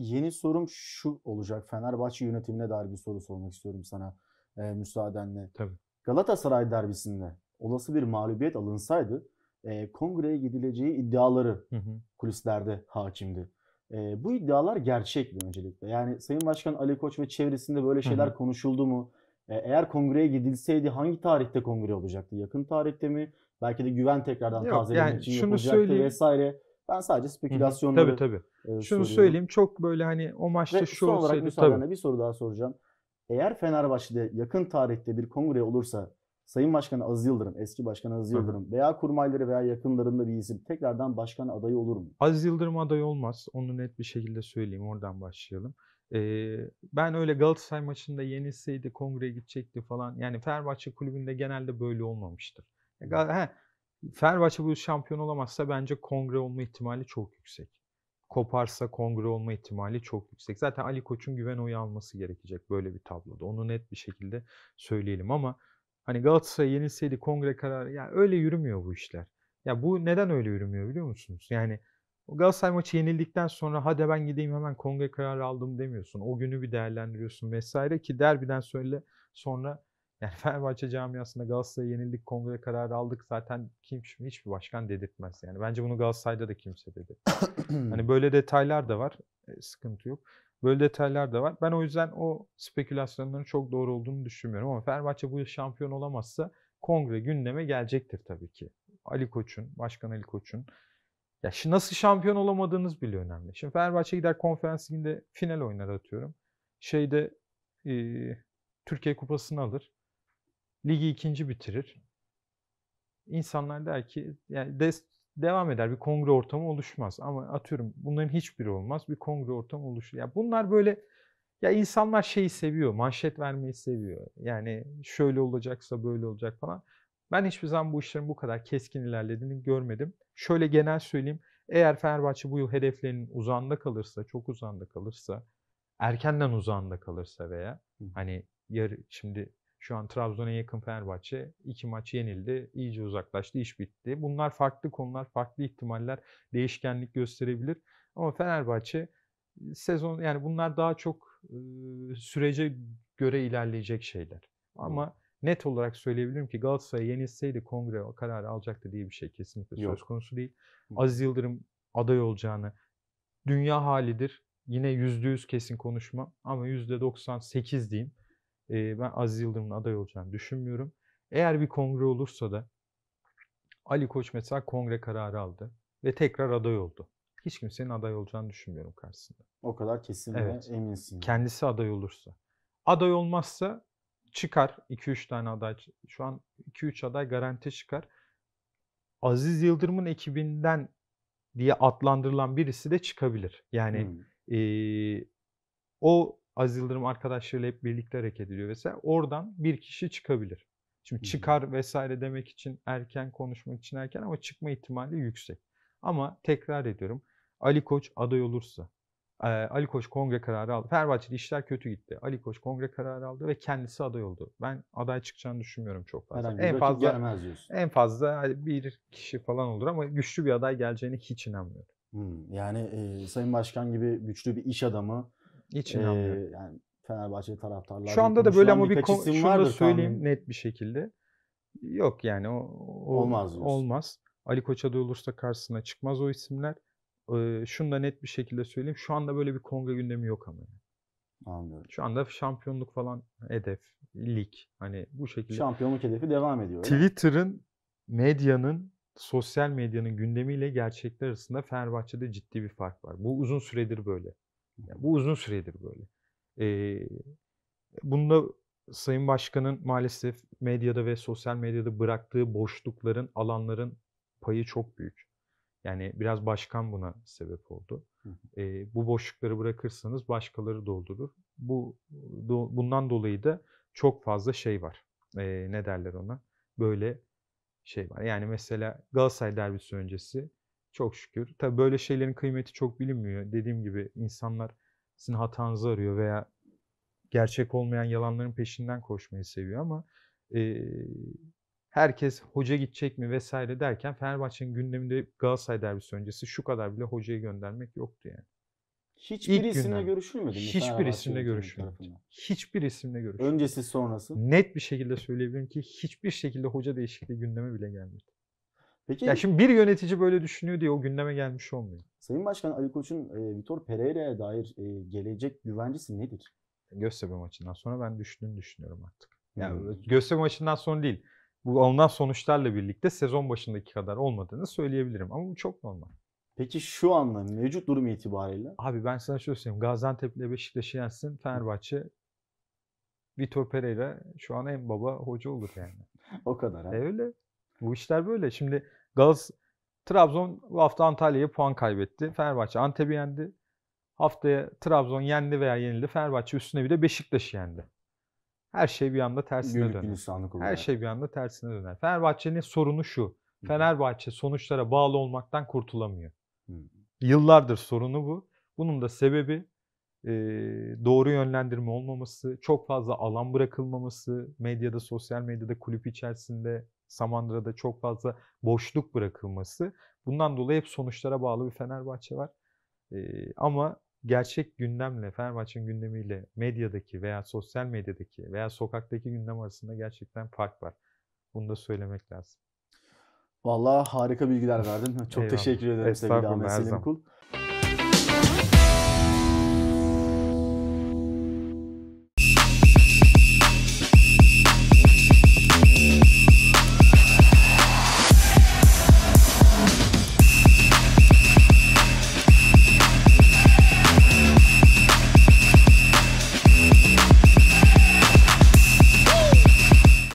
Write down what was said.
yeni sorum şu olacak. Fenerbahçe yönetimine dair bir soru sormak istiyorum sana e, müsaadenle. Tabii. Galatasaray derbisinde olası bir mağlubiyet alınsaydı e, kongreye gidileceği iddiaları hı hı. kulislerde hakimdi. E, bu iddialar gerçek mi öncelikle? Yani Sayın Başkan Ali Koç ve çevresinde böyle şeyler hı hı. konuşuldu mu? E, eğer kongreye gidilseydi hangi tarihte kongre olacaktı? Yakın tarihte mi? Belki de güven tekrardan Yok, tazelemek yani için şunu yapılacaktı söyleyeyim. vesaire. Ben sadece spekülasyonları Hı-hı. Tabii tabii. E, Şunu soruyorum. söyleyeyim çok böyle hani o maçta Ve şu son olarak olsaydı tabii. bir soru daha soracağım. Eğer Fenerbahçe'de yakın tarihte bir kongre olursa Sayın Başkan Aziz Yıldırım, eski Başkan Aziz Yıldırım veya kurmayları veya yakınlarında bir isim tekrardan başkan adayı olur mu? Aziz Yıldırım aday olmaz. Onu net bir şekilde söyleyeyim. Oradan başlayalım. Ee, ben öyle Galatasaray maçında yenilseydi kongreye gidecekti falan. Yani Fenerbahçe kulübünde genelde böyle olmamıştır. He, Fenerbahçe bu şampiyon olamazsa bence kongre olma ihtimali çok yüksek. Koparsa kongre olma ihtimali çok yüksek. Zaten Ali Koç'un güven oyu alması gerekecek böyle bir tabloda. Onu net bir şekilde söyleyelim ama hani Galatasaray yenilseydi kongre kararı yani öyle yürümüyor bu işler. Ya bu neden öyle yürümüyor biliyor musunuz? Yani Galatasaray maçı yenildikten sonra hadi ben gideyim hemen kongre kararı aldım demiyorsun. O günü bir değerlendiriyorsun vesaire ki derbiden söyle sonra yani Fenerbahçe camiasında Galatasaray'a yenildik kongre kararı aldık zaten kim hiçbir başkan dedirtmez. Yani bence bunu Galatasaray'da da kimse dedi. hani böyle detaylar da var. E, sıkıntı yok. Böyle detaylar da var. Ben o yüzden o spekülasyonların çok doğru olduğunu düşünmüyorum ama Fenerbahçe bu yıl şampiyon olamazsa kongre gündeme gelecektir tabii ki. Ali Koç'un, Başkan Ali Koç'un ya şimdi nasıl şampiyon olamadığınız bile önemli. Şimdi Fenerbahçe gider konferans liginde final oynar atıyorum. Şeyde e, Türkiye Kupası'nı alır. Ligi ikinci bitirir. İnsanlar der ki yani des, devam eder bir kongre ortamı oluşmaz ama atıyorum bunların hiçbiri olmaz bir kongre ortamı oluşur. Ya yani bunlar böyle ya insanlar şeyi seviyor, manşet vermeyi seviyor. Yani şöyle olacaksa böyle olacak falan. Ben hiçbir zaman bu işlerin bu kadar keskin ilerlediğini görmedim. Şöyle genel söyleyeyim. Eğer Fenerbahçe bu yıl hedeflerinin uzağında kalırsa, çok uzağında kalırsa, erkenden uzağında kalırsa veya hani yarı şimdi şu an Trabzon'a yakın Fenerbahçe iki maç yenildi, iyice uzaklaştı, iş bitti. Bunlar farklı konular, farklı ihtimaller, değişkenlik gösterebilir. Ama Fenerbahçe e, sezon yani bunlar daha çok e, sürece göre ilerleyecek şeyler. Ama net olarak söyleyebilirim ki Galatasaray yenilseydi kongre kararı alacaktı diye bir şey kesinlikle Yok. söz konusu değil. Aziz Yıldırım aday olacağını dünya halidir. Yine %100 kesin konuşma ama %98 diyeyim e, ben Aziz Yıldırım'ın aday olacağını düşünmüyorum. Eğer bir kongre olursa da Ali Koç mesela kongre kararı aldı ve tekrar aday oldu. Hiç kimsenin aday olacağını düşünmüyorum karşısında. O kadar kesin evet. eminsin. Kendisi aday olursa. Aday olmazsa çıkar 2-3 tane aday. Şu an 2-3 aday garanti çıkar. Aziz Yıldırım'ın ekibinden diye adlandırılan birisi de çıkabilir. Yani hmm. e, o Aziz Yıldırım arkadaşlarıyla hep birlikte hareket ediyor vesaire. Oradan bir kişi çıkabilir. Şimdi çıkar vesaire demek için erken konuşmak için erken ama çıkma ihtimali yüksek. Ama tekrar ediyorum Ali Koç aday olursa e, Ali Koç kongre kararı aldı. Fenerbahçe'de işler kötü gitti. Ali Koç kongre kararı aldı ve kendisi aday oldu. Ben aday çıkacağını düşünmüyorum çok fazla. Herhangi en fazla gelmez diyorsun. En fazla bir kişi falan olur ama güçlü bir aday geleceğini hiç inanmıyorum. Hmm, yani e, Sayın Başkan gibi güçlü bir iş adamı hiç ee, Yani Fenerbahçe taraftarları. Şu anda da böyle ama bir kon- şunu da söyleyeyim tahmin. net bir şekilde. Yok yani o, o olmaz. Diyorsun. Olmaz. Ali Koç aday olursa karşısına çıkmaz o isimler. Ee, şunu da net bir şekilde söyleyeyim. Şu anda böyle bir kongre gündemi yok ama. Yani. Anlıyorum. Şu anda şampiyonluk falan hedef, lig hani bu şekilde. Şampiyonluk hedefi devam ediyor. Twitter'ın, medyanın, sosyal medyanın gündemiyle gerçekler arasında Fenerbahçe'de ciddi bir fark var. Bu uzun süredir böyle. Yani bu uzun süredir böyle. Ee, bunda Sayın Başkan'ın maalesef medyada ve sosyal medyada bıraktığı boşlukların, alanların payı çok büyük. Yani biraz başkan buna sebep oldu. Ee, bu boşlukları bırakırsanız başkaları doldurur. Bu do, bundan dolayı da çok fazla şey var. Ee, ne derler ona? Böyle şey var. Yani mesela Galatasaray derbisi öncesi çok şükür. Tabii böyle şeylerin kıymeti çok bilinmiyor. Dediğim gibi insanlar sizin hatanızı arıyor veya gerçek olmayan yalanların peşinden koşmayı seviyor ama e, herkes hoca gidecek mi vesaire derken Fenerbahçe'nin gündeminde Galatasaray derbisi öncesi şu kadar bile hocayı göndermek yoktu yani. Hiçbir İlk isimle görüşülmedi mi? Hiçbir isimle görüşülmedi. Hiçbir isimle görüşülmedi. Öncesi sonrası. Net bir şekilde söyleyebilirim ki hiçbir şekilde hoca değişikliği gündeme bile gelmedi. Peki Ya şimdi bir yönetici böyle düşünüyor diye o gündeme gelmiş olmuyor. Sayın Başkan Ali Koç'un e, Vitor Pereira'ya dair e, gelecek güvencesi nedir? Göztepe maçından sonra ben düştüğünü düşünüyorum artık. Yani Hmm. Göztepe maçından sonra değil. Bu alınan sonuçlarla birlikte sezon başındaki kadar olmadığını söyleyebilirim ama bu çok normal. Peki şu anla mevcut durum itibariyle Abi ben sana şöyle söyleyeyim. Gaziantep ile Beşiktaş'ı yensin Fenerbahçe Vitor Pereira şu an en baba hoca olur yani. o kadar. ha. E öyle. Bu işler böyle. Şimdi Galatasaray Trabzon bu hafta Antalya'ya puan kaybetti. Fenerbahçe Antep'i yendi. Haftaya Trabzon yendi veya yenildi. Fenerbahçe üstüne bir de Beşiktaş yendi. Her şey bir anda tersine döner. Her şey bir anda tersine döner. Fenerbahçe'nin sorunu şu. Fenerbahçe sonuçlara bağlı olmaktan kurtulamıyor. Yıllardır sorunu bu. Bunun da sebebi e, doğru yönlendirme olmaması, çok fazla alan bırakılmaması, medyada, sosyal medyada, kulüp içerisinde, Samandıra'da çok fazla boşluk bırakılması. Bundan dolayı hep sonuçlara bağlı bir Fenerbahçe var. Ee, ama gerçek gündemle, Fenerbahçe'nin gündemiyle medyadaki veya sosyal medyadaki veya sokaktaki gündem arasında gerçekten fark var. Bunu da söylemek lazım. Vallahi harika bilgiler verdin. Çok Eyvallah. teşekkür ederim sevgili Ahmet Selim Kul.